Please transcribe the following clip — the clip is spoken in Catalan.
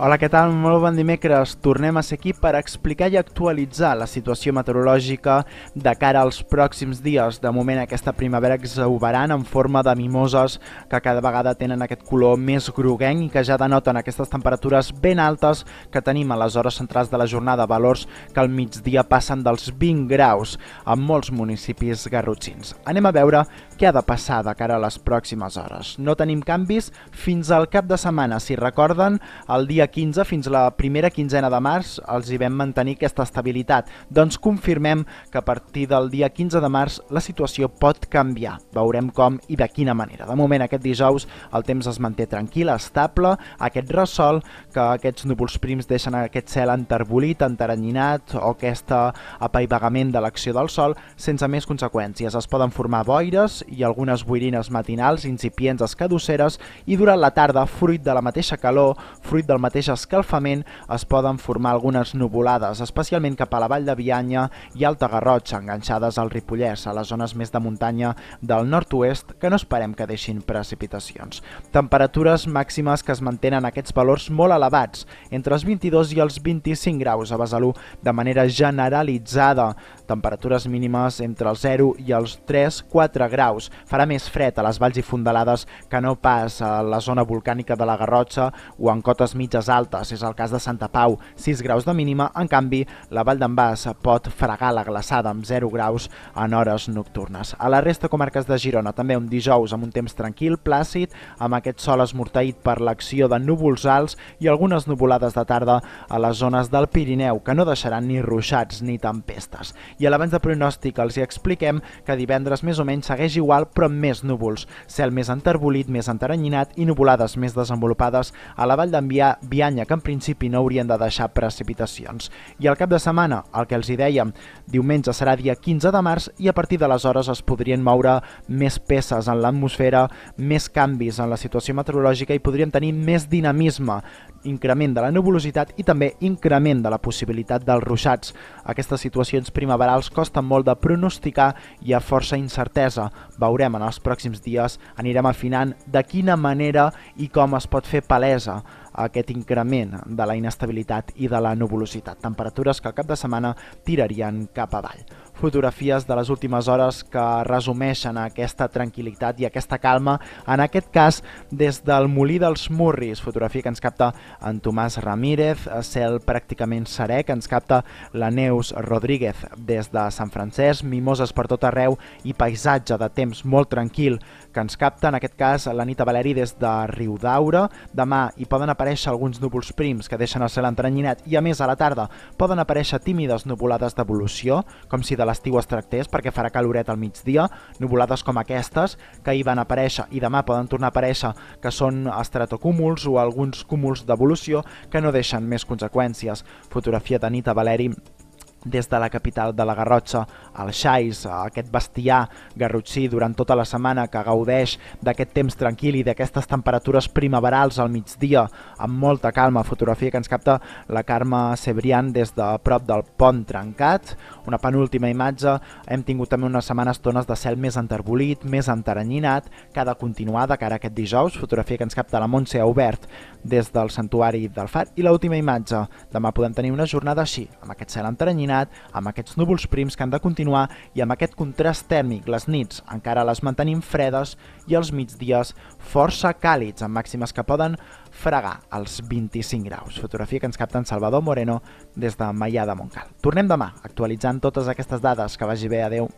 Hola, què tal? Molt bon dimecres. Tornem a ser aquí per explicar i actualitzar la situació meteorològica de cara als pròxims dies. De moment, aquesta primavera exuberant en forma de mimoses que cada vegada tenen aquest color més groguenc i que ja denoten aquestes temperatures ben altes que tenim a les hores centrals de la jornada, valors que al migdia passen dels 20 graus en molts municipis garrotxins. Anem a veure què ha de passar de cara a les pròximes hores. No tenim canvis fins al cap de setmana. Si recorden, el dia 15 fins la primera quinzena de març els hi vam mantenir aquesta estabilitat. Doncs confirmem que a partir del dia 15 de març la situació pot canviar. Veurem com i de quina manera. De moment, aquest dijous, el temps es manté tranquil, estable, aquest ressol que aquests núvols prims deixen aquest cel enterbolit, enteranyinat o aquest apaivagament de l'acció del sol sense més conseqüències. Es poden formar boires i algunes boirines matinals, incipients escadusseres i durant la tarda, fruit de la mateixa calor, fruit del mateix mateix escalfament es poden formar algunes nuvolades, especialment cap a la vall de Bianya i Alta Garrotxa, enganxades al Ripollès, a les zones més de muntanya del nord-oest, que no esperem que deixin precipitacions. Temperatures màximes que es mantenen aquests valors molt elevats, entre els 22 i els 25 graus a Besalú, de manera generalitzada. Temperatures mínimes entre els 0 i els 3-4 graus. Farà més fred a les valls i fondalades que no pas a la zona volcànica de la Garrotxa o en cotes mitges altes. És el cas de Santa Pau, 6 graus de mínima. En canvi, la Vall d'en Bas pot fregar la glaçada amb 0 graus en hores nocturnes. A la resta de comarques de Girona, també un dijous amb un temps tranquil, plàcid, amb aquest sol esmorteït per l'acció de núvols alts i algunes nuvolades de tarda a les zones del Pirineu, que no deixaran ni ruixats ni tempestes i a l'abans de pronòstic els hi expliquem que divendres més o menys segueix igual però amb més núvols, cel més enterbolit, més enteranyinat i nuvolades més desenvolupades a la vall d'Envià, Bianya, que en principi no haurien de deixar precipitacions. I al cap de setmana, el que els hi dèiem, diumenge serà dia 15 de març i a partir d'aleshores es podrien moure més peces en l'atmosfera, més canvis en la situació meteorològica i podríem tenir més dinamisme increment de la nebulositat i també increment de la possibilitat dels ruixats. Aquestes situacions primaverals costen molt de pronosticar i a força incertesa. Veurem en els pròxims dies, anirem afinant de quina manera i com es pot fer palesa aquest increment de la inestabilitat i de la nuvolositat, temperatures que al cap de setmana tirarien cap avall. Fotografies de les últimes hores que resumeixen aquesta tranquil·litat i aquesta calma, en aquest cas des del Molí dels Murris, fotografia que ens capta en Tomàs Ramírez, cel pràcticament serè, que ens capta la Neus Rodríguez des de Sant Francesc, mimoses per tot arreu i paisatge de temps molt tranquil que ens capta, en aquest cas, la Nita Valeri des de Riudaura. Demà hi poden aparèixer aparèixer alguns núvols prims que deixen el cel entrenyinat i, a més, a la tarda poden aparèixer tímides nuvolades d'evolució, com si de l'estiu es tractés perquè farà caloret al migdia, nuvolades com aquestes, que ahir van aparèixer i demà poden tornar a aparèixer, que són estratocúmuls o alguns cúmuls d'evolució que no deixen més conseqüències. Fotografia de Nita Valeri des de la capital de la Garrotxa, el Xais, aquest bestiar garrotxí durant tota la setmana que gaudeix d'aquest temps tranquil i d'aquestes temperatures primaverals al migdia amb molta calma, fotografia que ens capta la Carme Cebrián des de prop del pont trencat. Una penúltima imatge, hem tingut també unes setmanes tones de cel més enterbolit, més enteranyinat, que ha de continuar de cara a aquest dijous, fotografia que ens capta la Montse Obert des del santuari del Fat i l'última imatge. Demà podem tenir una jornada així, amb aquest cel entrenyinat, amb aquests núvols prims que han de continuar i amb aquest contrast tèrmic. Les nits encara les mantenim fredes i els migdies força càlids, amb màximes que poden fregar els 25 graus. Fotografia que ens capta en Salvador Moreno des de Maià de Montcal. Tornem demà actualitzant totes aquestes dades. Que vagi bé, adeu.